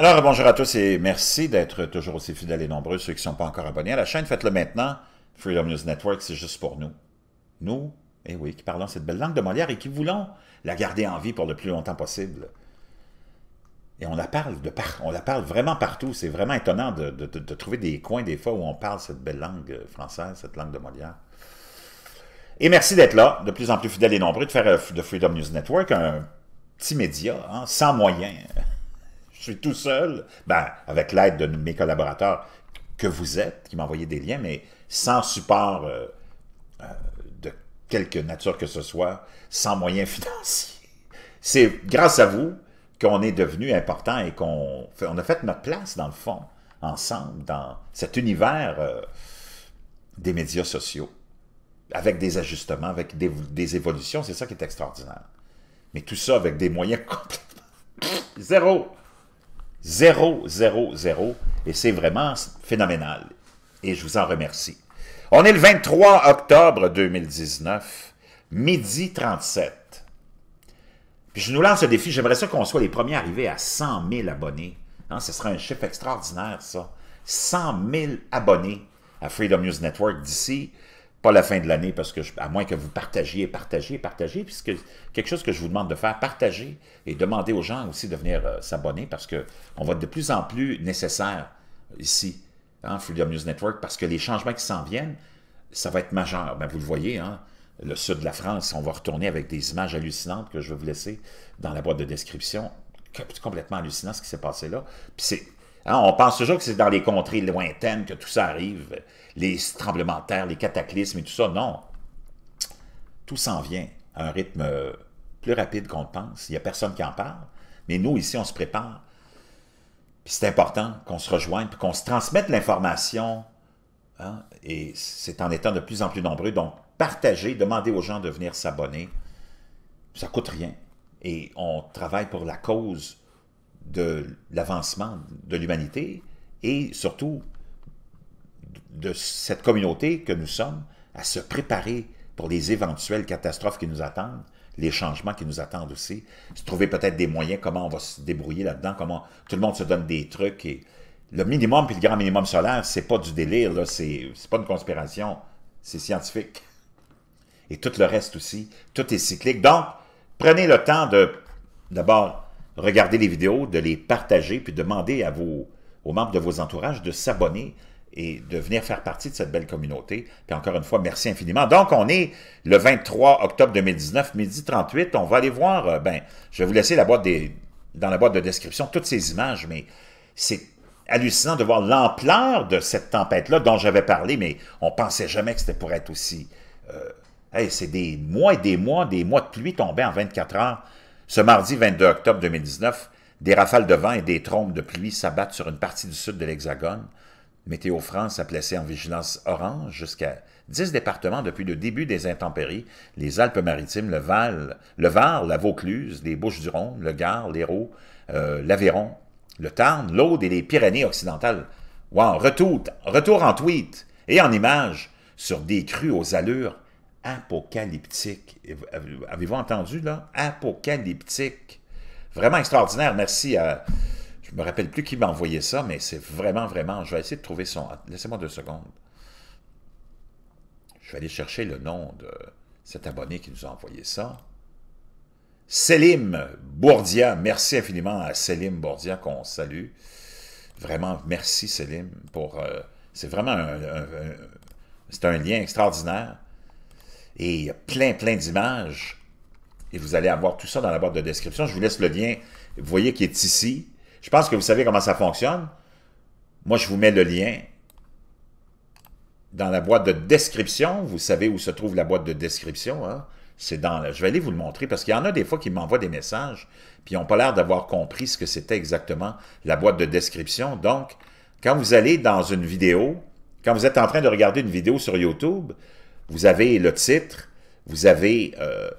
Alors, bonjour à tous et merci d'être toujours aussi fidèles et nombreux. Ceux qui ne sont pas encore abonnés à la chaîne, faites-le maintenant. Freedom News Network, c'est juste pour nous. Nous, eh oui, qui parlons cette belle langue de Molière et qui voulons la garder en vie pour le plus longtemps possible. Et on la parle, de on la parle vraiment partout. C'est vraiment étonnant de, trouver des coins, des fois, où on parle cette belle langue euh, française, cette langue de Molière. Et merci d'être là, de plus en plus fidèles et nombreux, de faire euh, de Freedom News Network un petit média, hein, sans moyens je suis tout seul, ben, avec l'aide de mes collaborateurs que vous êtes, qui m'envoyaient des liens, mais sans support euh, euh, de quelque nature que ce soit, sans moyens financiers. C'est grâce à vous qu'on est devenu important et qu'on on a fait notre place, dans le fond, ensemble, dans cet univers euh, des médias sociaux, avec des ajustements, avec des, des évolutions. C'est ça qui est extraordinaire. Mais tout ça avec des moyens complètement... Zéro! 0, 0, 0. Et c'est vraiment phénoménal. Et je vous en remercie. On est le 23 octobre 2019, midi 37. Puis je nous lance le défi. J'aimerais ça qu'on soit les premiers arrivés à 100 000 abonnés. Hein, ce sera un chiffre extraordinaire, ça. 100 000 abonnés à Freedom News Network d'ici pas la fin de l'année, parce que à moins que vous partagiez, partagiez, partagiez, puisque quelque chose que je vous demande de faire, partagez et demandez aux gens aussi de venir euh, s'abonner, parce qu'on va être de plus en plus nécessaire ici, hein, Freedom News Network, parce que les changements qui s'en viennent, ça va être majeur. Ben, vous le voyez, hein, le sud de la France, on va retourner avec des images hallucinantes que je vais vous laisser dans la boîte de description, C'est complètement hallucinant ce qui s'est passé là. Puis c'est Hein, on pense toujours que c'est dans les contrées lointaines que tout ça arrive, les tremblements de terre, les cataclysmes et tout ça. Non, tout s'en vient à un rythme euh, plus rapide qu'on pense. Il n'y a personne qui en parle, mais nous, ici, on se prépare. Puis c'est important qu'on se rejoigne, qu'on se transmette l'information. Hein, et c'est en étant de plus en plus nombreux. Donc, partager, demander aux gens de venir s'abonner. Ça coûte rien. Et on travaille pour la cause de l'avancement de l'humanité et surtout de cette communauté que nous sommes à se préparer pour les éventuelles catastrophes qui nous attendent, les changements qui nous attendent aussi, se trouver peut-être des moyens, comment on va se débrouiller là-dedans, comment tout le monde se donne des trucs. Et le minimum puis le grand minimum solaire, c'est pas du délire, là, c'est pas une conspiration, c'est scientifique. Et tout le reste aussi, tout est cyclique. Donc, prenez le temps de, d'abord, regardez les vidéos, de les partager, puis demander à aux membres de vos entourages de s'abonner et de venir faire partie de cette belle communauté. Puis encore une fois, merci infiniment. Donc, on est le 23 octobre 2019, midi 38. On va aller voir, euh, ben, je vais vous laisser la boîte dans la boîte de description toutes ces images, mais c'est hallucinant de voir l'ampleur de cette tempête-là dont j'avais parlé, mais on pensait jamais que c'était pour être aussi... Euh, c'est des mois et des mois, des mois de pluie tombés en 24 heures. Ce mardi 22 octobre 2019, des rafales de vent et des trombes de pluie s'abattent sur une partie du sud de l'Hexagone. Météo France a placé en vigilance orange jusqu'à 10 départements depuis le début des intempéries, les Alpes-Maritimes, le, Val, le Var, la Vaucluse, les Bouches-du-Rhône, le Gard, l'Hérault, euh, l'Aveyron, le Tarn, l'Aude et les Pyrénées-Occidentales. Wow! Retour, retour en tweet et en images sur des crues aux allures apocalyptique. Avez-vous entendu, là? Apocalyptique. Vraiment extraordinaire. Merci à... Je me rappelle plus qui m'a envoyé ça, mais c'est vraiment, vraiment... Je vais essayer de trouver son... Laissez-moi deux secondes. Je vais aller chercher le nom de cet abonné qui nous a envoyé ça. Selim Bourdia. Merci infiniment à Selim Bourdia qu'on salue. Vraiment, merci Selim pour... Euh, c'est vraiment un... c'est un lien extraordinaire. Et il y a plein, plein d'images. Et vous allez avoir tout ça dans la boîte de description. Je vous laisse le lien. Vous voyez qu'il est ici. Je pense que vous savez comment ça fonctionne. Moi, je vous mets le lien dans la boîte de description. Vous savez où se trouve la boîte de description. Hein. C'est dans Je vais aller vous le montrer parce qu'il y en a des fois qui m'envoient des messages puis ils n'ont pas l'air d'avoir compris ce que c'était exactement la boîte de description. Donc, quand vous allez dans une vidéo, quand vous êtes en train de regarder une vidéo sur YouTube, vous avez le titre, vous avez, euh,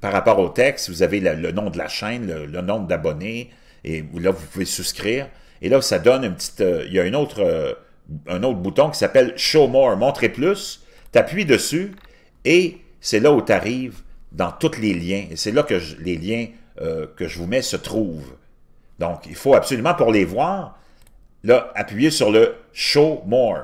par rapport au texte, vous avez le, nom de la chaîne, le, nombre d'abonnés, et là, vous pouvez souscrire. Et là, ça donne une petite... Euh, il y a une autre, euh, un autre bouton qui s'appelle « Show more »,« Montrer plus ». Tu appuies dessus et c'est là où tu arrives dans tous les liens. Et c'est là que les liens que je vous mets se trouvent. Donc, il faut absolument, pour les voir, là, appuyer sur le « Show more ».«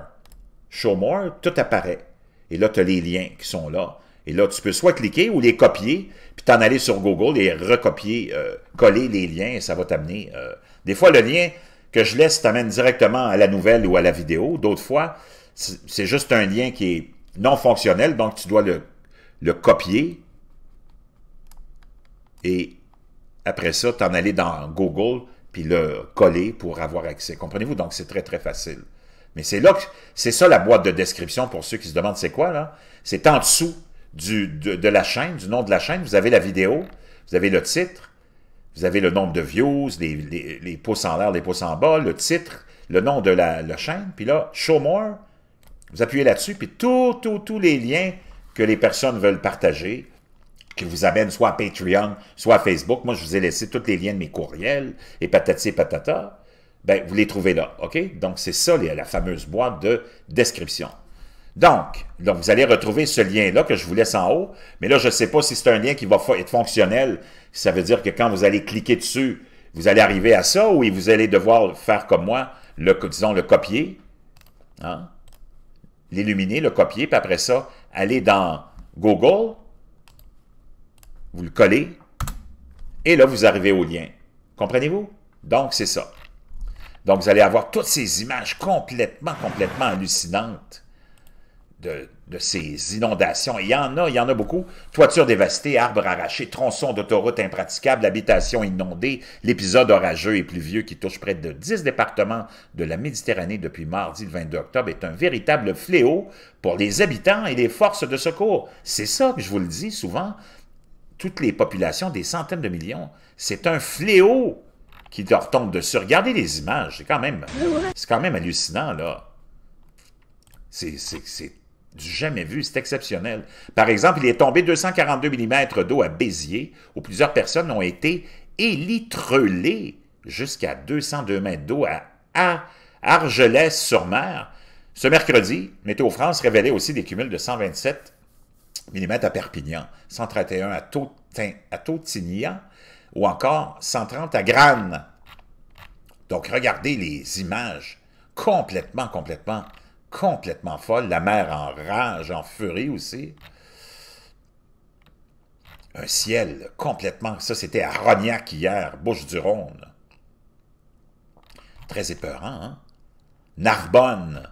Show more », tout apparaît. Et là, tu as les liens qui sont là. Et là, tu peux soit cliquer ou les copier, puis t'en aller sur Google et recopier, euh, coller les liens, et ça va t'amener. Euh, des fois, le lien que je laisse t'amène directement à la nouvelle ou à la vidéo. D'autres fois, c'est juste un lien qui est non fonctionnel, donc tu dois le, le copier. Et après ça, t'en aller dans Google, puis le coller pour avoir accès. Comprenez-vous? Donc, c'est très, très facile. Mais c'est là c'est ça la boîte de description pour ceux qui se demandent c'est quoi, là. C'est en dessous du, de, la chaîne, du nom de la chaîne. Vous avez la vidéo, vous avez le titre, vous avez le nombre de views, les, les, pouces en l'air, les pouces en bas, le titre, le nom de la, chaîne. Puis là, Show More, vous appuyez là-dessus, puis tous tout, tous les liens que les personnes veulent partager, qui vous amènent soit à Patreon, soit à Facebook. Moi, je vous ai laissé tous les liens de mes courriels et patati et patata ben, vous les trouvez là, OK? Donc, c'est ça la fameuse boîte de description. Donc, donc vous allez retrouver ce lien-là que je vous laisse en haut, mais là, je ne sais pas si c'est un lien qui va être fonctionnel. Ça veut dire que quand vous allez cliquer dessus, vous allez arriver à ça ou vous allez devoir faire comme moi, le, disons, le copier, hein? l'illuminer, le copier, puis après ça, aller dans Google, vous le collez, et là, vous arrivez au lien. Comprenez-vous? Donc, c'est ça. Donc, vous allez avoir toutes ces images complètement, complètement hallucinantes de, ces inondations. il y en a, il y en a beaucoup. Toitures dévastées, arbres arrachés, tronçons d'autoroutes impraticables, habitations inondées, l'épisode orageux et pluvieux qui touche près de 10 départements de la Méditerranée depuis mardi le 22 octobre est un véritable fléau pour les habitants et les forces de secours. C'est ça que je vous le dis souvent. Toutes les populations, des centaines de millions, c'est un fléau qui leur tombe dessus. Regardez les images, c'est quand même, c'est quand même hallucinant, là. C'est du jamais vu, c'est exceptionnel. Par exemple, il est tombé 242 mm d'eau à Béziers, où plusieurs personnes ont été élitrelées jusqu'à 202 mètres d'eau à, Argelès-sur-Mer. Ce mercredi, Météo France révélait aussi des cumuls de 127 mm à Perpignan, 131 à, à Tautignan, ou encore 130 à Grannes. Donc, regardez les images complètement, complètement, complètement folles. La mer en rage, en furie aussi. Un ciel complètement... Ça, c'était à Rognac hier, Bouche-du-Rhône. Très épeurant, hein? Narbonne.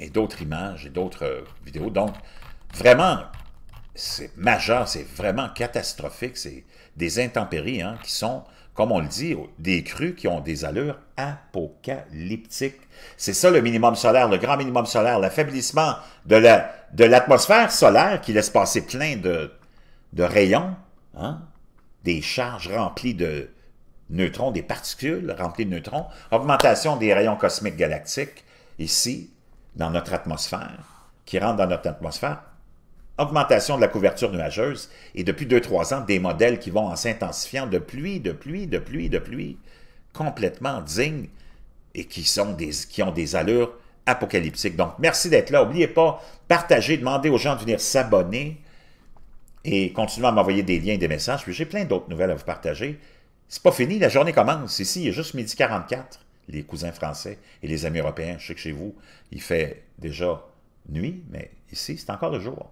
Et d'autres images et d'autres vidéos. Donc, vraiment, c'est majeur, c'est vraiment catastrophique, c'est des intempéries hein, qui sont, comme on le dit, des crues qui ont des allures apocalyptiques. C'est ça le minimum solaire, le grand minimum solaire, l'affaiblissement de l'atmosphère la, de solaire qui laisse passer plein de, de rayons, hein, des charges remplies de neutrons, des particules remplies de neutrons, augmentation des rayons cosmiques galactiques ici, dans notre atmosphère, qui rentrent dans notre atmosphère, augmentation de la couverture nuageuse et depuis 2-3 ans, des modèles qui vont en s'intensifiant de pluie, de pluie, de pluie, de pluie, complètement dignes et qui, sont des, qui ont des allures apocalyptiques. Donc, merci d'être là. N'oubliez pas, partager demander aux gens de venir s'abonner et continuez à m'envoyer des liens, et des messages. Puis j'ai plein d'autres nouvelles à vous partager. C'est pas fini, la journée commence. Ici, il est juste midi 44, les cousins français et les amis européens. Je sais que chez vous, il fait déjà nuit, mais ici, c'est encore le jour.